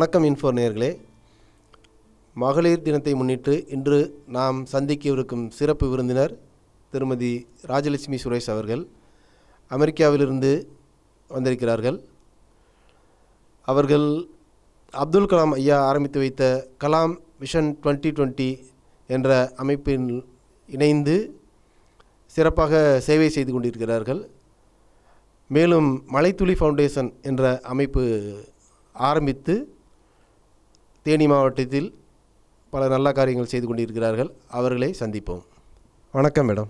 வணக்கம் இன்ஃபோர் நேர்களே மகளிர் தினத்தை முன்னிட்டு இன்று நாம் சந்திக்கவிருக்கும் சிறப்பு விருந்தினர் திருமதி ராஜலட்சுமி சுரேஷ் அவர்கள் அமெரிக்காவிலிருந்து வந்திருக்கிறார்கள் அவர்கள் அப்துல் கலாம் ஐயா ஆரம்பித்து வைத்த கலாம் விஷன் டுவெண்ட்டி டுவெண்ட்டி என்ற அமைப்பில் இணைந்து சிறப்பாக சேவை செய்து கொண்டிருக்கிறார்கள் மேலும் மலைத்துளி ஃபவுண்டேஷன் என்ற அமைப்பு ஆரம்பித்து தேனி மாவட்டத்தில் பல நல்ல காரியங்கள் செய்து கொண்டிருக்கிறார்கள் அவர்களை சந்திப்போம் வணக்கம் மேடம்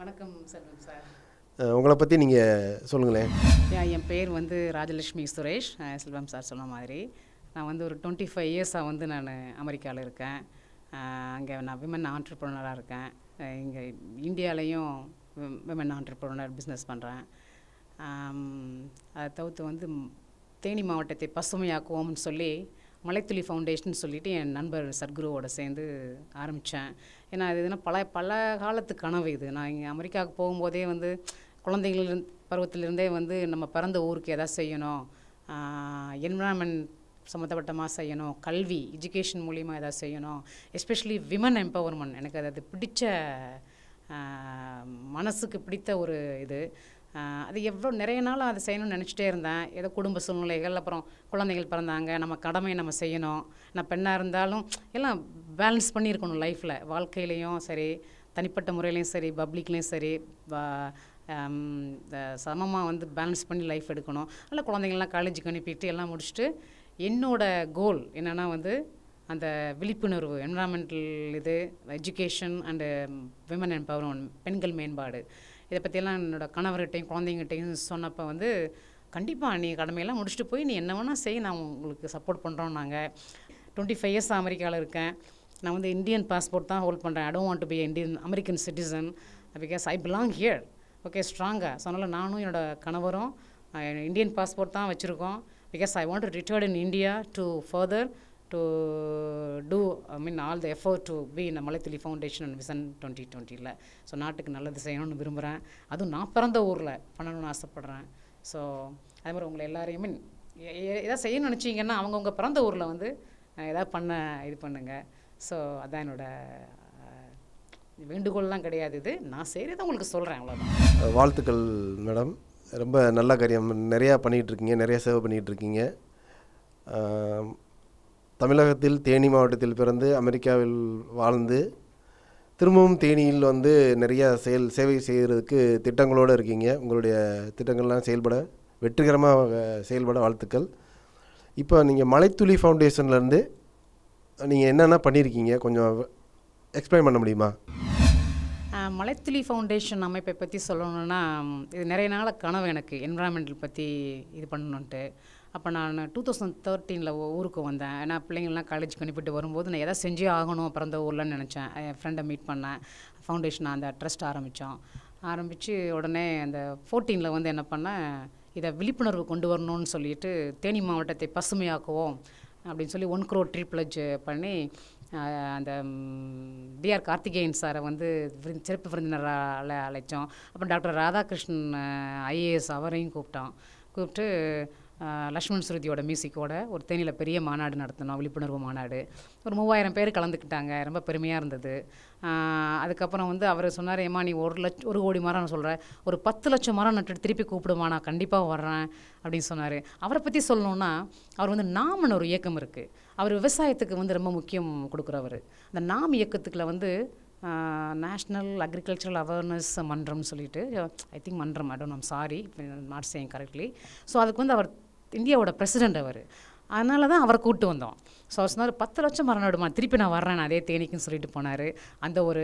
வணக்கம் செல்வம் சார் உங்களை பற்றி நீங்கள் சொல்லுங்களேன் என் பேர் வந்து ராஜலட்சுமி சுரேஷ் செல்வம் சார் சொன்ன மாதிரி நான் வந்து ஒரு டுவெண்ட்டி ஃபைவ் இயர்ஸாக வந்து நான் அமெரிக்காவில் இருக்கேன் அங்கே நான் விமன் ஆண்டர்ப்ரனராக இருக்கேன் இங்கே இந்தியாவிலையும் விமன் ஆண்டர்ப்ரனர் பிஸ்னஸ் பண்ணுறேன் அதை தவிர்த்து வந்து தேனி மாவட்டத்தை பசுமையாக்குவோம்னு சொல்லி மலைத்துளி ஃபவுண்டேஷன் சொல்லிட்டு என் நண்பர் சத்குருவோட சேர்ந்து ஆரம்பித்தேன் ஏன்னா அது எதுனா பல பல காலத்து கனவு இது நான் இங்கே அமெரிக்காவுக்கு போகும்போதே வந்து குழந்தைகள் பருவத்திலிருந்தே வந்து நம்ம பிறந்த ஊருக்கு எதாவது செய்யணும் என்விரான்மெண்ட் சம்மந்தப்பட்டமாக செய்யணும் கல்வி எஜுகேஷன் மூலிமா எதாவது செய்யணும் எஸ்பெஷலி விமன் எம்பவர்மெண்ட் எனக்கு அது பிடிச்ச மனசுக்கு பிடித்த ஒரு இது அது எவ்வளோ நிறைய நாள் அதை செய்யணும்னு நினச்சிட்டே இருந்தேன் ஏதோ குடும்ப சூழ்நிலைகள் அப்புறம் குழந்தைகள் பிறந்தாங்க நம்ம கடமையை நம்ம செய்யணும் நான் பெண்ணாக இருந்தாலும் எல்லாம் பேலன்ஸ் பண்ணியிருக்கணும் லைஃப்பில் வாழ்க்கையிலையும் சரி தனிப்பட்ட முறையிலையும் சரி பப்ளிக்லேயும் சரி சமமாக வந்து பேலன்ஸ் பண்ணி லைஃப் எடுக்கணும் அதில் குழந்தைங்கள்லாம் காலேஜுக்கு அனுப்பிட்டு எல்லாம் முடிச்சுட்டு என்னோடய கோல் என்னென்னா வந்து அந்த விழிப்புணர்வு என்வரான்மெண்டல் இது எஜுகேஷன் அண்டு விமன் எம்பவர்மெண்ட் பெண்கள் மேம்பாடு இதை பற்றியெல்லாம் என்னோடய கணவர்கிட்டையும் குழந்தைங்கிட்டையும் சொன்னப்போ வந்து கண்டிப்பாக நீ கடமையெல்லாம் முடிச்சுட்டு போய் நீ என்ன வேணால் செய் நான் உங்களுக்கு சப்போர்ட் பண்ணுறோம் நாங்கள் டுவெண்ட்டி ஃபைவ் இயர்ஸ் அமெரிக்காவில் இருக்கேன் நான் வந்து இந்தியன் பாஸ்போர்ட் தான் ஹோல்ட் பண்ணுறேன் I don't want to be Indian American citizen because I belong here okay ஸ்ட்ராங்காக அதனால் நானும் என்னோடய கணவரும் இந்தியன் பாஸ்போர்ட் தான் வச்சுருக்கோம் because I want to return in India to further to do I mean all the effort to be இந்த Malaithuli foundation and vision twenty டுவெண்ட்டியில் so நாட்டுக்கு நல்லது செய்யணும்னு விரும்புகிறேன் அதுவும் நான் பிறந்த ஊரில் பண்ணணும்னு ஆசைப்பட்றேன் ஸோ அதே மாதிரி உங்களை எல்லாரையும் மீன் எதாவது செய்யணும்னு நினச்சிங்கன்னா அவங்கவுங்க பிறந்த ஊரில் வந்து எதாவது பண்ண இது பண்ணுங்கள் ஸோ அதான் என்னோடய வேண்டுகோள்லாம் கிடையாது இது நான் செய்கிறத உங்களுக்கு சொல்கிறேன் அவ்வளோதான் வாழ்த்துக்கள் மேடம் ரொம்ப நல்ல காரியம் நிறையா பண்ணிகிட்ருக்கீங்க நிறையா சேவை பண்ணிகிட்ருக்கீங்க தமிழகத்தில் தேனி மாவட்டத்தில் பிறந்து அமெரிக்காவில் வாழ்ந்து திரும்பவும் தேனியில் வந்து நிறையா செயல் சேவை செய்கிறதுக்கு திட்டங்களோடு இருக்கீங்க உங்களுடைய திட்டங்கள்லாம் செயல்பட வெற்றிகரமாக செயல்பட வாழ்த்துக்கள் இப்போ நீங்கள் மலைத்துளி ஃபவுண்டேஷன்லேருந்து நீங்கள் என்னென்ன பண்ணியிருக்கீங்க கொஞ்சம் எக்ஸ்பிளைன் பண்ண முடியுமா மலைத்துளி ஃபவுண்டேஷன் அமைப்பை பற்றி சொல்லணுன்னா இது நிறைய நாளாக கனவு எனக்கு என்விரான்மெண்டல் பற்றி இது பண்ணணுன்ட்டு அப்போ நான் டூ தௌசண்ட் தேர்ட்டீனில் ஊருக்கு வந்தேன் ஏன்னா பிள்ளைங்கள்லாம் காலேஜ் அனுப்பிட்டு வரும்போது நான் எதாவது செஞ்சே ஆகணும் பிறந்த ஊரில் நினச்சேன் என் ஃப்ரெண்டை மீட் பண்ணேன் ஃபவுண்டேஷன் அந்த ட்ரஸ்ட் ஆரம்பித்தோம் ஆரம்பித்து உடனே அந்த ஃபோர்டீனில் வந்து என்ன பண்ணேன் இதை விழிப்புணர்வு கொண்டு வரணும்னு சொல்லிட்டு தேனி மாவட்டத்தை பசுமையாக்குவோம் அப்படின்னு சொல்லி ஒன் க்ரோ ட்ரீப்ளஜ் பண்ணி அந்த டிஆர் கார்த்திகேயன் சாரை வந்து சிறப்பு விருந்தினரால் அழைச்சோம் அப்புறம் டாக்டர் ராதாகிருஷ்ணன் ஐஏஎஸ் அவரையும் கூப்பிட்டோம் கூப்பிட்டு லக்ஷ்மண் ஸ்ருதியோட மியூசிக்கோட ஒரு தேனியில் பெரிய மாநாடு நடத்தினோம் விழிப்புணர்வு மாநாடு ஒரு மூவாயிரம் பேர் கலந்துக்கிட்டாங்க ரொம்ப பெருமையாக இருந்தது அதுக்கப்புறம் வந்து அவர் சொன்னார் ஏமா நீ ஒரு லட்ச ஒரு கோடி மரம் சொல்கிற ஒரு பத்து லட்சம் மரம் நட்டு திருப்பி கூப்பிடுமா நான் கண்டிப்பாக வர்றேன் அப்படின்னு சொன்னார் அவரை பற்றி சொல்லணுன்னா அவர் வந்து நாமன்னு ஒரு இயக்கம் இருக்குது அவர் விவசாயத்துக்கு வந்து ரொம்ப முக்கியம் கொடுக்குறவர் அந்த நாம் இயக்கத்துக்குள்ள வந்து நேஷ்னல் அக்ரிகல்ச்சரல் அவேர்னஸ் மன்றம்னு சொல்லிட்டு ஐ திங்க் மன்றம் I don't I'm sorry not saying correctly so அதுக்கு வந்து அவர் இந்தியாவோட பிரசிடெண்ட் அவர் அதனால தான் அவரை கூப்பிட்டு வந்தோம் ஸோ அவர் சொன்னார் பத்து லட்சம் மரணடுமா திருப்பி நான் வர்றேன் அதே தேனிக்குன்னு சொல்லிட்டு போனார் அந்த ஒரு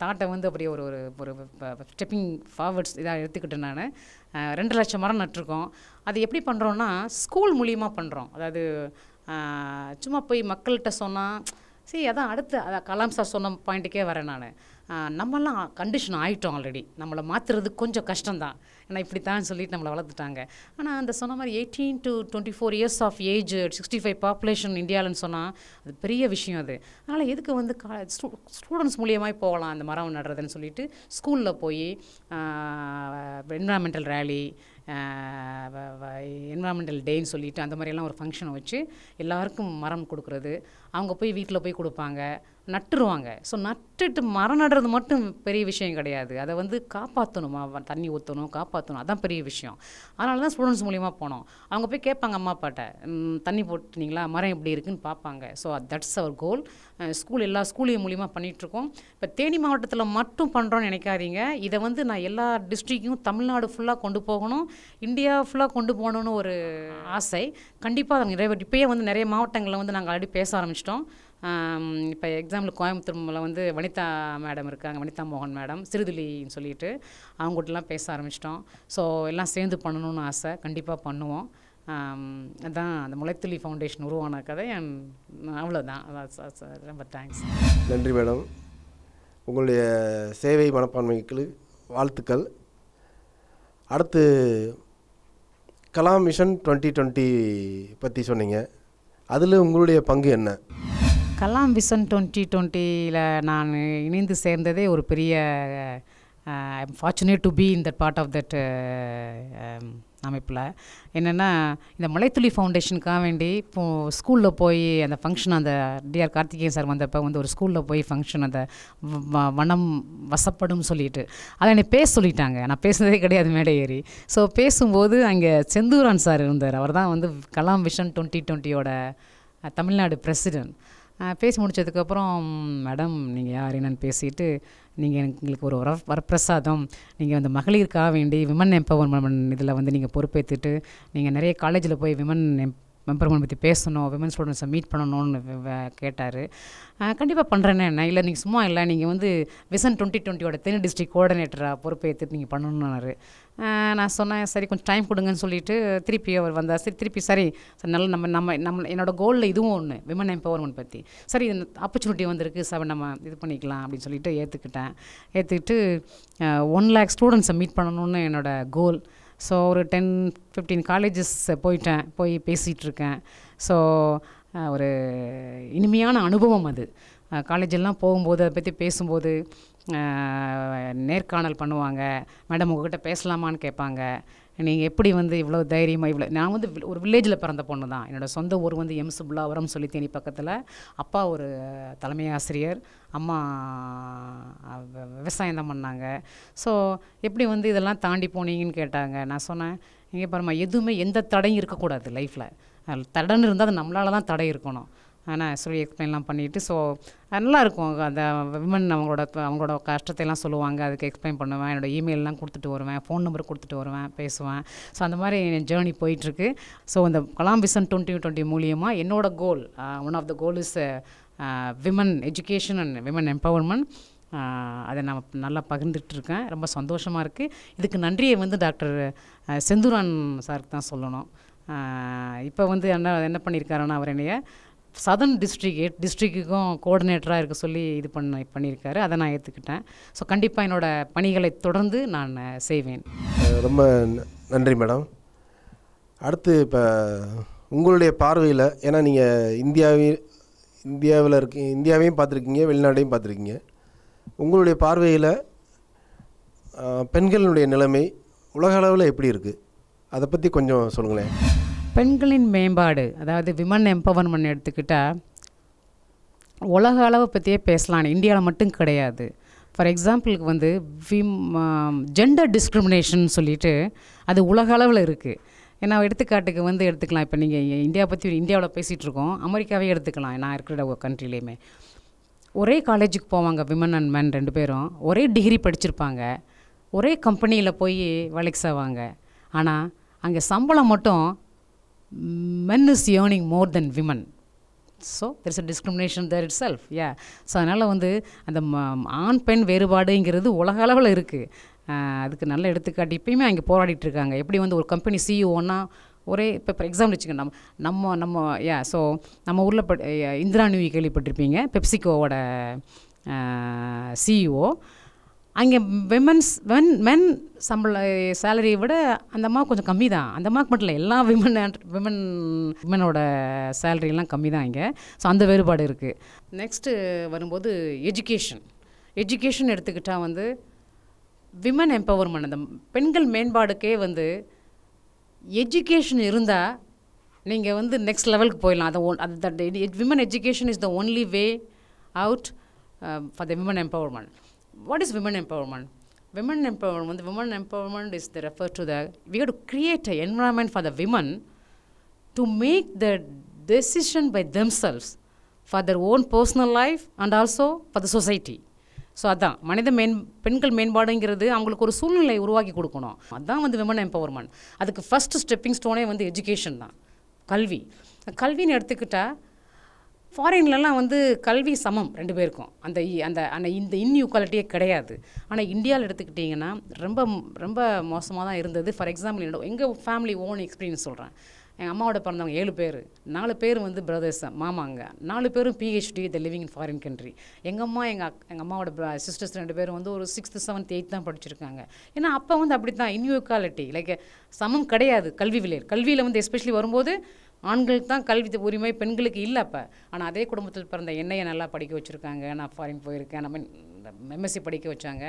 தாட்டை வந்து அப்படியே ஒரு ஒரு ஒரு ஸ்டெப்பிங் ஃபார்வர்ட்ஸ் இதாக எடுத்துக்கிட்டு நான் ரெண்டு லட்சம் மரம் நட்டிருக்கோம் அது எப்படி பண்ணுறோன்னா ஸ்கூல் மூலியமாக பண்ணுறோம் அதாவது சும்மா போய் மக்கள்கிட்ட சொன்னால் சரி அதான் அடுத்து அதான் கலாம் சார் சொன்ன பாயிண்ட்டுக்கே வரேன் நான் நம்மலாம் கண்டிஷன் ஆகிட்டோம் ஆல்ரெடி நம்மளை மாற்றுறது கொஞ்சம் கஷ்டம்தான் ஏன்னா இப்படி தான் சொல்லிட்டு நம்மளை வளர்த்துட்டாங்க ஆனால் அந்த சொன்ன மாதிரி eighteen to twenty four years of age sixty five population இந்தியாவில்னு சொன்னால் அது பெரிய விஷயம் அது அதனால் எதுக்கு வந்து கா ஸ்டூடெண்ட்ஸ் மூலியமாக போகலாம் அந்த மரம் நடுறதுன்னு சொல்லிட்டு ஸ்கூலில் போய் என்விரான்மெண்டல் ரேலி என்விரான்மெண்டல் டேன்னு சொல்லிட்டு அந்த மாதிரியெல்லாம் ஒரு ஃபங்க்ஷனை வச்சு எல்லாருக்கும் மரம் கொடுக்குறது அவங்க போய் வீட்டில் போய் கொடுப்பாங்க நட்டுருவாங்க ஸோ நட்டுட்டு மரம் நடுறது மட்டும் பெரிய விஷயம் கிடையாது அதை வந்து காப்பாற்றணுமா தண்ணி ஊற்றணும் காப்பாற்றணும் அதான் பெரிய விஷயம் அதனால தான் ஸ்டூடெண்ட்ஸ் மூலியமாக போனோம் அவங்க போய் கேட்பாங்க அம்மா அப்பாட்ட தண்ணி போட்டுனீங்களா மரம் எப்படி இருக்குன்னு பார்ப்பாங்க so that's our goal school எல்லா ஸ்கூலையும் மூலியமாக பண்ணிகிட்ருக்கோம் இப்போ தேனி மாவட்டத்தில் மட்டும் பண்ணுறோன்னு நினைக்காதீங்க இதை வந்து நான் எல்லா டிஸ்ட்ரிக்கும் தமிழ்நாடு ஃபுல்லாக கொண்டு போகணும் இந்தியா ஃபுல்லாக கொண்டு போகணும்னு ஒரு ஆசை கண்டிப்பாக அதை நிறைய இப்போயே வந்து நிறைய மாவட்டங்களில் வந்து நாங்கள் ஆல்ரெடி பேச ஆரம்பிச்சு ஆரம்பிச்சிட்டோம் இப்போ எக்ஸாம்பிள் கோயம்புத்தூர் வந்து வனிதா மேடம் இருக்காங்க வனிதா மோகன் மேடம் சிறுதுளின்னு சொல்லிட்டு அவங்ககிட்டலாம் பேச ஆரம்பிச்சிட்டோம் ஸோ எல்லாம் சேர்ந்து பண்ணணும்னு ஆசை கண்டிப்பாக பண்ணுவோம் அதான் அந்த முளைத்துளி ஃபவுண்டேஷன் உருவான கதை என் அவ்வளோதான் ரொம்ப தேங்க்ஸ் நன்றி மேடம் உங்களுடைய சேவை மனப்பான்மைக்கு வாழ்த்துக்கள் அடுத்து கலாம் மிஷன் டுவெண்ட்டி டுவெண்ட்டி பற்றி சொன்னீங்க அதில் உங்களுடைய பங்கு என்ன கலாம் விசன் டுவெண்ட்டி டுவெண்ட்டியில் நான் இணைந்து சேர்ந்ததே ஒரு பெரிய I am fortunate to be in that part of that அமைப்பில் என்னென்னா இந்த மலைத்துளி ஃபவுண்டேஷனுக்காக வேண்டி இப்போது ஸ்கூலில் போய் அந்த ஃபங்க்ஷன் அந்த டிஆர் கார்த்திகேயன் சார் வந்தப்போ வந்து ஒரு ஸ்கூலில் போய் ஃபங்க்ஷன் அந்த வனம் வசப்படும் சொல்லிட்டு அதை என்னை பேச சொல்லிட்டாங்க நான் பேசுனதே கிடையாது மேடை ஏறி ஸோ பேசும்போது அங்கே செந்தூரான் சார் இருந்தார் அவர் தான் வந்து கலாம் விஷன் டுவெண்ட்டி டுவெண்ட்டியோட தமிழ்நாடு பிரசிடென்ட் பேசி முடித்ததுக்கப்புறம் மேடம் நீங்கள் யார் என்னன்னு பேசிட்டு நீங்கள் எங்களுக்கு ஒரு வர வரப்பிரசாதம் நீங்கள் வந்து மகளிருக்காக வேண்டி விமன் எம்பவர்மெண்ட் இதில் வந்து நீங்கள் பொறுப்பேற்றுட்டு நீங்கள் நிறைய காலேஜில் போய் விமன் எம் உங்களை பற்றி பேசணும் விமன்ஸ் ஸ்டூடெண்ட்ஸை மீட் பண்ணணும்னு கேட்டார் கண்டிப்பாக பண்ணுறேன்னு என்ன இல்லை நீங்கள் சும்மா இல்லை நீங்கள் வந்து விசன் டுவெண்ட்டி டுவெண்ட்டியோட தென் டிஸ்ட்ரிக் கோஆர்டினேட்டராக ஏற்று நீங்கள் பண்ணணுன்னாரு நான் சொன்னேன் சரி கொஞ்சம் டைம் கொடுங்கன்னு சொல்லிட்டு திருப்பி அவர் வந்தார் சரி திருப்பி சரி நல்ல நம்ம நம்ம நம்ம என்னோடய கோலில் இதுவும் ஒன்று விமன் எம்பவர்மெண்ட் பற்றி சரி இது ஆப்பர்ச்சுனிட்டி வந்திருக்கு சார் நம்ம இது பண்ணிக்கலாம் அப்படின்னு சொல்லிட்டு ஏற்றுக்கிட்டேன் ஏற்றுக்கிட்டு ஒன் லேக் ஸ்டூடெண்ட்ஸை மீட் பண்ணணும்னு என்னோடய கோல் ஸோ ஒரு டென் ஃபிஃப்டீன் காலேஜஸ் போயிட்டேன் போய் பேசிகிட்ருக்கேன் ஸோ ஒரு இனிமையான அனுபவம் அது காலேஜெல்லாம் போகும்போது அதை பற்றி பேசும்போது நேர்காணல் பண்ணுவாங்க மேடம் உங்ககிட்ட பேசலாமான்னு கேட்பாங்க நீங்கள் எப்படி வந்து இவ்வளோ தைரியமாக இவ்வளோ நான் வந்து ஒரு வில்லேஜில் பிறந்த பொண்ணு தான் என்னோடய சொந்த ஊர் வந்து எம் புல்லாவரம் சொல்லி தேனி பக்கத்தில் அப்பா ஒரு தலைமை ஆசிரியர் அம்மா விவசாயம் தான் பண்ணாங்க ஸோ எப்படி வந்து இதெல்லாம் தாண்டி போனீங்கன்னு கேட்டாங்க நான் சொன்னேன் இங்கே பாருமா எதுவுமே எந்த தடையும் இருக்கக்கூடாது லைஃப்பில் தடன்னு இருந்தால் அது நம்மளால தான் தடை இருக்கணும் ஆனால் சொல்லி எக்ஸ்பிளைன்லாம் பண்ணிவிட்டு ஸோ நல்லாயிருக்கும் அந்த விமன் அவங்களோட அவங்களோட கஷ்டத்தையெல்லாம் சொல்லுவாங்க அதுக்கு எக்ஸ்பிளைன் பண்ணுவேன் என்னோடய இமெயிலெலாம் கொடுத்துட்டு வருவேன் ஃபோன் நம்பர் கொடுத்துட்டு வருவேன் பேசுவேன் ஸோ அந்த மாதிரி என் ஜேர்னி போயிட்டுருக்கு ஸோ இந்த கலாம் விசன் டுவெண்ட்டி டுவெண்ட்டி மூலியமாக என்னோடய goal one of the goal is women education and women empowerment அதை நான் நல்லா இருக்கேன் ரொம்ப சந்தோஷமாக இருக்குது இதுக்கு நன்றியை வந்து டாக்டர் செந்தூரான் சாருக்கு தான் சொல்லணும் இப்போ வந்து என்ன என்ன பண்ணியிருக்காருன்னா அவர் என்னைய சதர்ன் டிஸ்ட்ரிக்ட் டிஸ்ட்ரிக்ட்டுக்கும் கோஆர்டினேட்டராக இருக்க சொல்லி இது பண்ண பண்ணியிருக்காரு அதை நான் ஏற்றுக்கிட்டேன் ஸோ கண்டிப்பாக என்னோடய பணிகளை தொடர்ந்து நான் செய்வேன் ரொம்ப நன்றி மேடம் அடுத்து இப்போ உங்களுடைய பார்வையில் ஏன்னா நீங்கள் இந்தியாவையும் இந்தியாவில் இருக்க இந்தியாவையும் பார்த்துருக்கீங்க வெளிநாட்டையும் பார்த்துருக்கீங்க உங்களுடைய பார்வையில் பெண்களினுடைய நிலைமை உலக அளவில் எப்படி இருக்குது அதை பற்றி கொஞ்சம் சொல்லுங்களேன் பெண்களின் மேம்பாடு அதாவது விமன் எம்பவர்மெண்ட் எடுத்துக்கிட்டால் உலக அளவை பற்றியே பேசலாம் இந்தியாவில் மட்டும் கிடையாது ஃபார் எக்ஸாம்பிளுக்கு வந்து விம் ஜெண்டர் டிஸ்கிரிமினேஷன் சொல்லிட்டு அது உலக அளவில் இருக்குது ஏன்னா எடுத்துக்காட்டுக்கு வந்து எடுத்துக்கலாம் இப்போ நீங்கள் இந்தியா பற்றி இந்தியாவில் பேசிகிட்டு இருக்கோம் அமெரிக்காவே எடுத்துக்கலாம் நான் இருக்கிற கண்ட்ரிலேயுமே ஒரே காலேஜுக்கு போவாங்க விமன் அண்ட் மேன் ரெண்டு பேரும் ஒரே டிகிரி படிச்சிருப்பாங்க ஒரே கம்பெனியில் போய் வேலைக்கு செய்வாங்க ஆனால் அங்கே சம்பளம் மட்டும் men is earning more than women so there is a discrimination there itself yeah so அதனால் வந்து அந்த ஆண் பெண் வேறுபாடுங்கிறது உலக அளவில் இருக்குது அதுக்கு நல்ல எடுத்துக்காட்டு இப்பயுமே அங்கே போராடிட்டு இருக்காங்க எப்படி வந்து ஒரு கம்பெனி சிஇஓன்னா e ஒரே இப்போ ஃபார் எக்ஸாம்பிள் வச்சுக்கோங்க நம்ம நம்ம நம்ம யா ஸோ நம்ம ஊரில் பட் இந்திரா நியூ கேள்விப்பட்டிருப்பீங்க பெப்சிகோவோட சிஇஓ அங்கே விமன்ஸ் வென் மென் சம்பள சேலரியை விட அந்த அம்மா கொஞ்சம் கம்மி தான் அந்த அம்மாவுக்கு மட்டும் இல்லை எல்லா விமன் விமன் விமனோட சேலரிலாம் கம்மி தான் இங்கே ஸோ அந்த வேறுபாடு இருக்குது நெக்ஸ்ட்டு வரும்போது எஜுகேஷன் எஜுகேஷன் எடுத்துக்கிட்டால் வந்து விமன் எம்பவர்மெண்ட் அந்த பெண்கள் மேம்பாடுக்கே வந்து எஜுகேஷன் இருந்தால் நீங்கள் வந்து நெக்ஸ்ட் லெவலுக்கு போயிடலாம் அதை ஒன் அது women education is the only way out for the women empowerment what is women empowerment? Women empowerment, the women empowerment is they refer to the, we have to create an environment for the women to make the decision by themselves for their own personal life and also for the society. So அதான் மனித man பெண்கள் மேம்பாடுங்கிறது அவங்களுக்கு ஒரு சூழ்நிலை உருவாக்கி கொடுக்கணும் அதுதான் வந்து விமன் எம்பவர்மெண்ட் அதுக்கு ஃபஸ்ட்டு ஸ்டெப்பிங் ஸ்டோனே வந்து எஜுகேஷன் தான் கல்வி கல்வின்னு எடுத்துக்கிட்டால் ஃபாரின்லலாம் வந்து கல்வி சமம் ரெண்டு பேருக்கும் அந்த அந்த அந்த இந்த இன்இக்குவாலிட்டியே கிடையாது ஆனால் இந்தியாவில் எடுத்துக்கிட்டிங்கன்னா ரொம்ப ரொம்ப மோசமாக தான் இருந்தது ஃபார் எக்ஸாம்பிள் என்னோட எங்கள் ஃபேமிலி ஓன் எக்ஸ்பீரியன்ஸ் சொல்கிறேன் எங்கள் அம்மாவோட பிறந்தவங்க ஏழு பேர் நாலு பேர் வந்து பிரதர்ஸ் மாமாங்க நாலு பேரும் PhD the living in foreign country எங்கள் அம்மா எங்கள் எங்கள் அம்மாவோட சிஸ்டர்ஸ் ரெண்டு பேரும் வந்து ஒரு சிக்ஸ்த்து செவன்த் எயித் தான் படிச்சிருக்காங்க ஏன்னா அப்போ வந்து அப்படி தான் இன்இக்குவாலிட்டி லைக் சமம் கிடையாது கல்வி விலையில் கல்வியில் வந்து எஸ்பெஷலி வரும்போது ஆண்களுக்கு தான் கல்வி உரிமை பெண்களுக்கு இல்லை அப்போ ஆனால் அதே குடும்பத்தில் பிறந்த என்னையை நல்லா படிக்க வச்சுருக்காங்க நான் ஃபாரின் போயிருக்கேன் நம்ம எம்எஸ்சி படிக்க வச்சாங்க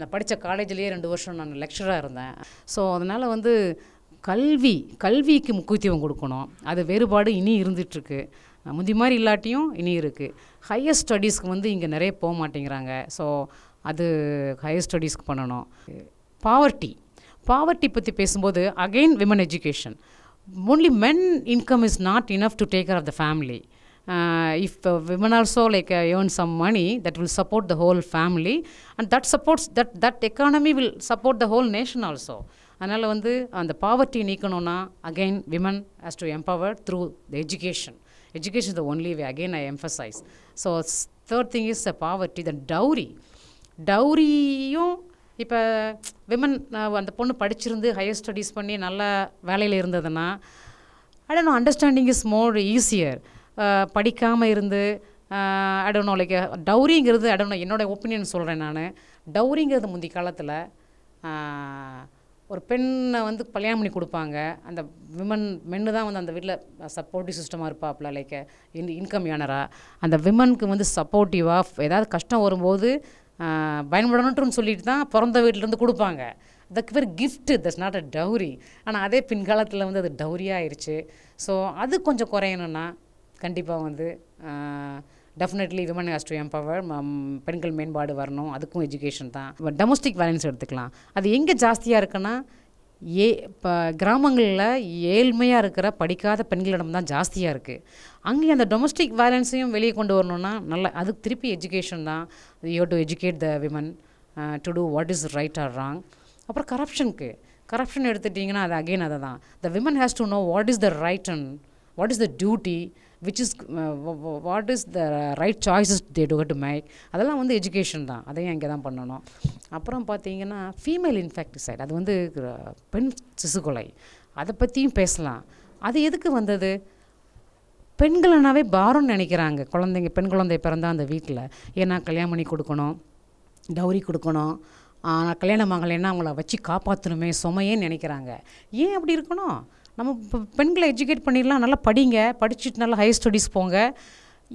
நான் படித்த காலேஜ்லேயே ரெண்டு வருஷம் நான் லெக்சராக இருந்தேன் ஸோ அதனால் வந்து கல்வி கல்விக்கு முக்கியத்துவம் கொடுக்கணும் அது வேறுபாடு இனி இருந்துகிட்ருக்கு முந்தி மாதிரி இல்லாட்டியும் இனி இருக்குது ஹையர் ஸ்டடீஸ்க்கு வந்து இங்கே நிறைய போக மாட்டேங்கிறாங்க ஸோ அது ஹையர் ஸ்டடீஸ்க்கு பண்ணணும் பாவர்ட்டி பாவர்ட்டி பற்றி பேசும்போது again women education only men income is not enough to take care of the family. Uh, if uh, women also like uh, earn some money that will support the whole family and that supports that that economy will support the whole nation also அதனால் வந்து அந்த poverty நீக்கணும்னா again women has to empower through the education education the only way again I emphasize so third thing is the poverty the dowry டவுரியும் இப்போ women அந்த பொண்ணு படிச்சிருந்து higher studies பண்ணி நல்ல வேலையில் இருந்ததுன்னா I don't know understanding is more easier படிக்காமல் இருந்து அடனோ லைக் டவுரிங்கிறது அடனோ என்னோடய ஒப்பீனியன் சொல்கிறேன் நான் டவுரிங்கிறது முந்தைய காலத்தில் ஒரு பெண்ணை வந்து கல்யாணம் பண்ணி கொடுப்பாங்க அந்த விமன் மென்னு தான் வந்து அந்த வீட்டில் சப்போர்ட்டிவ் சிஸ்டமாக இருப்பாப்ல லைக் இன் இன்கம் ஏனராக அந்த விமனுக்கு வந்து சப்போர்ட்டிவாக ஏதாவது கஷ்டம் வரும்போது பயன்படணுன்றும் சொல்லிட்டு தான் பிறந்த வீட்டிலேருந்து கொடுப்பாங்க அதுக்கு பேர் gift that's not a dowry ஆனால் அதே பின்காலத்தில் வந்து அது டவுரியாக ஆயிடுச்சு ஸோ அது கொஞ்சம் குறையணும்னா கண்டிப்பாக வந்து definitely women has to empower பெண்கள் மேம்பாடு வரணும் அதுக்கும் எஜுகேஷன் தான் டொமஸ்டிக் வயலன்ஸ் எடுத்துக்கலாம் அது எங்கே ஜாஸ்தியாக இருக்குன்னா ஏ இப்போ கிராமங்களில் ஏழ்மையாக இருக்கிற படிக்காத பெண்களிடம் தான் ஜாஸ்தியாக இருக்குது அங்கேயும் அந்த டொமஸ்டிக் வேலன்ஸையும் வெளியே கொண்டு வரணும்னா நல்லா அதுக்கு திருப்பி எஜுகேஷன் தான் you to educate the women to do what is right or wrong அப்புறம் கரப்ஷனுக்கு கரப்ஷன் எடுத்துட்டிங்கன்னா அது அகெயின் அதை தான் the women has to know what is the right and what is the duty which is what is the right choices they to to make அதெல்லாம் வந்து education தான் அதையும் இங்கே தான் பண்ணணும் அப்புறம் பார்த்தீங்கன்னா ஃபீமேல் இன்ஃபெக்டிசைட் அது வந்து பெண் சிசு கொலை அதை பற்றியும் பேசலாம் அது எதுக்கு வந்தது பெண்களனாவே பாரம்னு நினைக்கிறாங்க குழந்தைங்க பெண் குழந்தை பிறந்தா அந்த வீட்டில் ஏன்னா கல்யாணம் பண்ணி கொடுக்கணும் டவுரி கொடுக்கணும் ஆனால் கல்யாணம் ஆகலைன்னா அவங்கள வச்சு காப்பாற்றணுமே சுமையேன்னு நினைக்கிறாங்க ஏன் அப்படி இருக்கணும் நம்ம இப்போ பெண்களை எஜுகேட் பண்ணிடலாம் நல்லா படிங்க படிச்சுட்டு நல்லா ஹையர் ஸ்டடீஸ் போங்க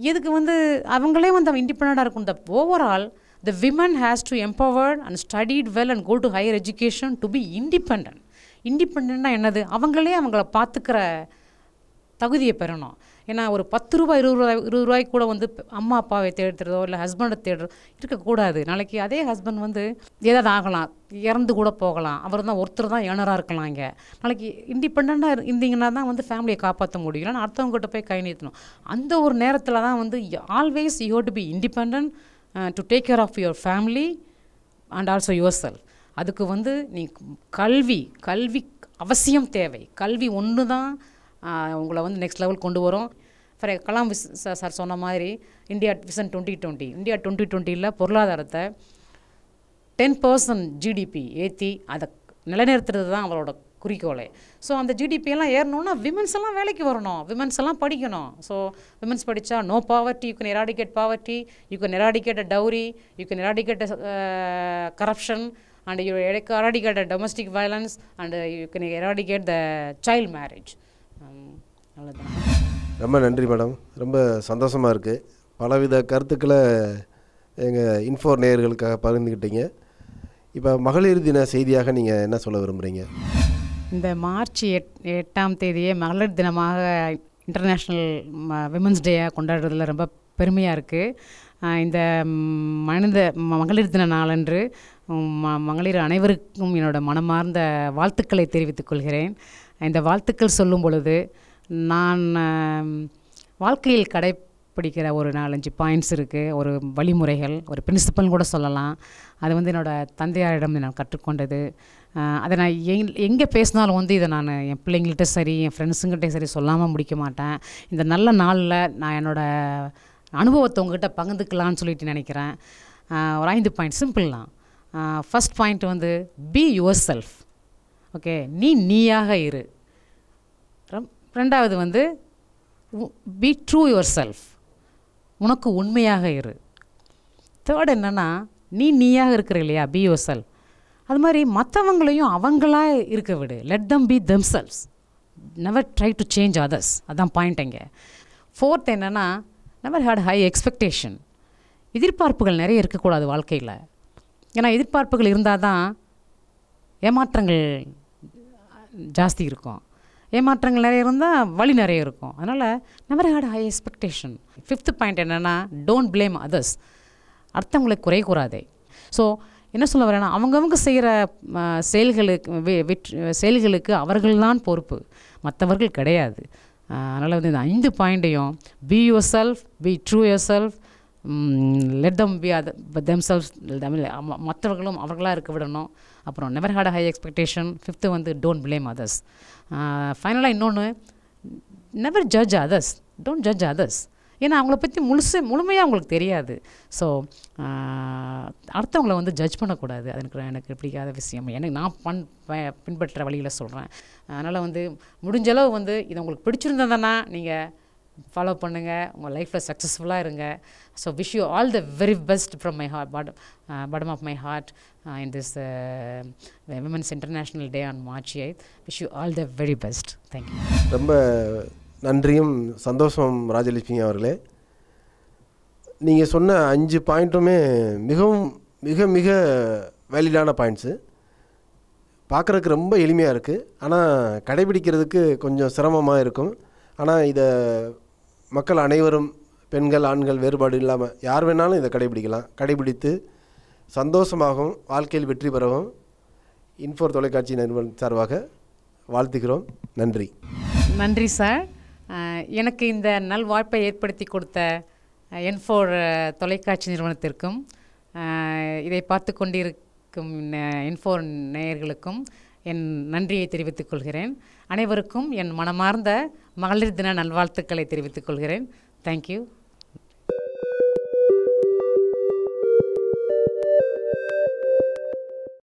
இதுக்கு வந்து அவங்களே வந்து அவன் இண்டிபெண்ட்டாக இருக்கும் இந்த overall the women has to empowered and studied well and go to higher education to be independent இண்டிபெண்ட்னா என்னது அவங்களே அவங்கள பார்த்துக்கிற தகுதியை பெறணும் ஏன்னா ஒரு பத்து ரூபாய் இருபது ரூபாய் இருபது ரூபாய் கூட வந்து அம்மா அப்பாவை தேடுறதோ இல்லை ஹஸ்பண்டை தேடுறதோ இருக்கக்கூடாது நாளைக்கு அதே ஹஸ்பண்ட் வந்து ஏதாவது ஆகலாம் இறந்து கூட போகலாம் அவர் தான் ஒருத்தர் தான் ஏனராக இருக்கலாம் இங்கே நாளைக்கு இண்டிபெண்ட்டாக இருந்தீங்கன்னா தான் வந்து ஃபேமிலியை காப்பாற்ற முடியும் இல்லைன்னா அடுத்தவங்ககிட்ட போய் கை நீத்தணும் அந்த ஒரு நேரத்தில் தான் வந்து always you to be independent to take care of your family and also yourself அதுக்கு வந்து நீ கல்வி கல்வி அவசியம் தேவை கல்வி ஒன்று தான் uh, உங்களை வந்து நெக்ஸ்ட் லெவல் கொண்டு வரும் ஃபார் கலாம் விஸ் சார் சொன்ன மாதிரி India vision twenty twenty India twenty டுவெண்ட்டியில் பொருளாதாரத்தை டென் பர்சன்ட் ஜிடிபி ஏற்றி அதை நிலைநிறுத்துறது தான் அவரோட குறிக்கோளே ஸோ அந்த ஜிடிபியெல்லாம் ஏறணும்னா விமன்ஸ் எல்லாம் வேலைக்கு வரணும் விமன்ஸ் எல்லாம் படிக்கணும் ஸோ விமன்ஸ் படித்தா no poverty you can eradicate poverty you can eradicate a dowry you can eradicate corruption and you eradicate a domestic violence and you can eradicate the child marriage அவ்வளோதான் ரொம்ப நன்றி madam ரொம்ப சந்தோஷமாக இருக்குது பலவித கருத்துக்களை எங்கள் இன்ஃபோர் நேயர்களுக்காக பகிர்ந்துக்கிட்டீங்க இப்போ மகளிர் தின செய்தியாக நீங்கள் என்ன சொல்ல விரும்புகிறீங்க இந்த மார்ச் எட் எட்டாம் தேதியே மகளிர் தினமாக இன்டர்நேஷ்னல் விமன்ஸ் டேயாக கொண்டாடுறதுல ரொம்ப பெருமையாக இருக்குது இந்த மனித மகளிர் தின நாளன்று ம மகளிர் அனைவருக்கும் என்னோடய மனமார்ந்த வாழ்த்துக்களை தெரிவித்துக் கொள்கிறேன் இந்த வாழ்த்துக்கள் சொல்லும் பொழுது நான் வாழ்க்கையில் கடைப்பிடிக்கிற ஒரு நாலஞ்சு பாயிண்ட்ஸ் இருக்குது ஒரு வழிமுறைகள் ஒரு பிரின்சிபல்னு கூட சொல்லலாம் அது வந்து என்னோடய தந்தையாரிடம் நான் கற்றுக்கொண்டது அதை நான் எங் எங்கே பேசினாலும் வந்து இதை நான் என் பிள்ளைங்கள்கிட்ட சரி என் ஃப்ரெண்ட்ஸுங்கிட்டே சரி சொல்லாமல் முடிக்க மாட்டேன் இந்த நல்ல நாளில் நான் என்னோடய அனுபவத்தை உங்ககிட்ட பகிர்ந்துக்கலான்னு சொல்லிட்டு நினைக்கிறேன் ஒரு ஐந்து பாயிண்ட் சிம்பிள் தான் ஃபஸ்ட் பாயிண்ட் வந்து பி யுவர் செல்ஃப் ஓகே நீ நீயாக இரு ரெண்டாவது வந்து பி ட்ரூ யுவர் செல்ஃப் உனக்கு உண்மையாக இரு தேர்ட் என்னென்னா நீ நீயாக இருக்கிற இல்லையா பி யுவர் செல்ஃப் அது மாதிரி மற்றவங்களையும் அவங்களாக இருக்க விடு let them be themselves never try to change others அதான் பாயிண்ட் இங்கே ஃபோர்த் என்னென்னா நெவர் ஹேட் ஹை எக்ஸ்பெக்டேஷன் எதிர்பார்ப்புகள் நிறைய இருக்கக்கூடாது வாழ்க்கையில் ஏன்னா எதிர்பார்ப்புகள் இருந்தால் தான் ஏமாற்றங்கள் ஜாஸ்தி இருக்கும் ஏமாற்றங்கள் நிறைய இருந்தால் வழி நிறைய இருக்கும் அதனால் never had high expectation fifth point என்னென்னா டோன்ட் பிளேம் அதர்ஸ் அடுத்தவங்களை குறை கூறாதே ஸோ என்ன சொல்ல வரேன்னா அவங்கவுங்க செய்கிற செயல்களுக்கு செயல்களுக்கு அவர்கள்தான் பொறுப்பு மற்றவர்கள் கிடையாது அதனால் வந்து இந்த ஐந்து பாயிண்ட்டையும் be yourself be true yourself let them be but themselves Tamil மற்றவர்களும் அவர்களாக இருக்க விடணும் அப்புறம் never had high expectation fifth வந்து டோன்ட் பிளேம் அதர்ஸ் ஃபைனலாக இன்னொன்று never judge others don't judge others ஏன்னா அவங்கள பற்றி முழுசு முழுமையாக அவங்களுக்கு தெரியாது ஸோ அடுத்தவங்கள வந்து ஜட்ஜ் பண்ணக்கூடாது அது எனக்கு எனக்கு பிடிக்காத விஷயம் எனக்கு நான் பண் பின்பற்ற வழியில் சொல்கிறேன் அதனால் வந்து முடிஞ்சளவு வந்து இது உங்களுக்கு தானே நீங்கள் ஃபாலோ பண்ணுங்கள் உங்கள் லைஃப்பில் சக்ஸஸ்ஃபுல்லாக இருங்க so wish you all the very best from my heart bottom bottom of my heart in this womens international day on March eight wish you all the very best thank you ரொம்ப நன்றியும் சந்தோஷம் ராஜலட்சுமி அவர்களே நீங்கள் சொன்ன அஞ்சு பாயிண்ட்டுமே மிகவும் மிக மிக வேலிடான பாயிண்ட்ஸு பார்க்குறதுக்கு ரொம்ப எளிமையாக இருக்குது ஆனால் கடைபிடிக்கிறதுக்கு கொஞ்சம் சிரமமாக இருக்கும் ஆனால் இதை மக்கள் அனைவரும் பெண்கள் ஆண்கள் வேறுபாடு இல்லாமல் யார் வேணாலும் இதை கடைபிடிக்கலாம் கடைபிடித்து சந்தோஷமாகவும் வாழ்க்கையில் வெற்றி பெறவும் இன்ஃபோர் தொலைக்காட்சி நிறுவனம் சார்பாக வாழ்த்துகிறோம் நன்றி நன்றி சார் எனக்கு இந்த நல்வாய்ப்பை ஏற்படுத்தி கொடுத்த என்ஃபோர் தொலைக்காட்சி நிறுவனத்திற்கும் இதை பார்த்து கொண்டிருக்கும் இன்ஃபோர் நேயர்களுக்கும் என் நன்றியை தெரிவித்துக் கொள்கிறேன் அனைவருக்கும் என் மனமார்ந்த மகளிர் தின நல்வாழ்த்துக்களை தெரிவித்துக் கொள்கிறேன் தேங்க்யூ